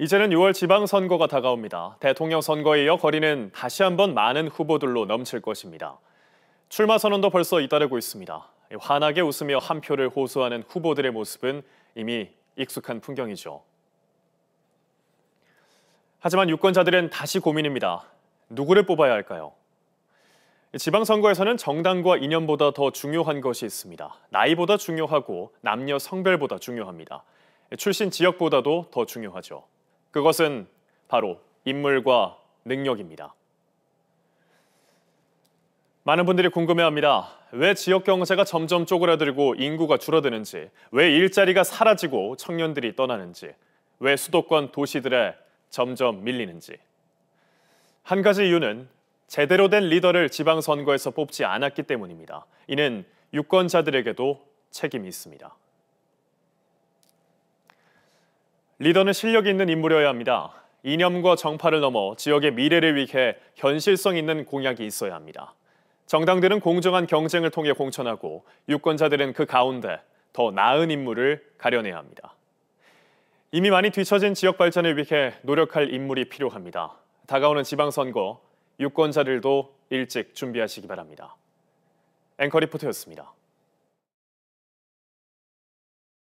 이제는 6월 지방선거가 다가옵니다. 대통령 선거에 이어 거리는 다시 한번 많은 후보들로 넘칠 것입니다. 출마 선언도 벌써 잇따르고 있습니다. 환하게 웃으며 한 표를 호소하는 후보들의 모습은 이미 익숙한 풍경이죠. 하지만 유권자들은 다시 고민입니다. 누구를 뽑아야 할까요? 지방선거에서는 정당과 인연보다더 중요한 것이 있습니다. 나이보다 중요하고 남녀 성별보다 중요합니다. 출신 지역보다도 더 중요하죠. 그것은 바로 인물과 능력입니다. 많은 분들이 궁금해합니다. 왜 지역 경제가 점점 쪼그라들고 인구가 줄어드는지, 왜 일자리가 사라지고 청년들이 떠나는지, 왜 수도권 도시들에 점점 밀리는지. 한 가지 이유는 제대로 된 리더를 지방선거에서 뽑지 않았기 때문입니다. 이는 유권자들에게도 책임이 있습니다. 리더는 실력 있는 인물이어야 합니다. 이념과 정파를 넘어 지역의 미래를 위해 현실성 있는 공약이 있어야 합니다. 정당들은 공정한 경쟁을 통해 공천하고 유권자들은 그 가운데 더 나은 인물을 가려내야 합니다. 이미 많이 뒤처진 지역 발전을 위해 노력할 인물이 필요합니다. 다가오는 지방선거, 유권자들도 일찍 준비하시기 바랍니다. 앵커 리포터였습니다.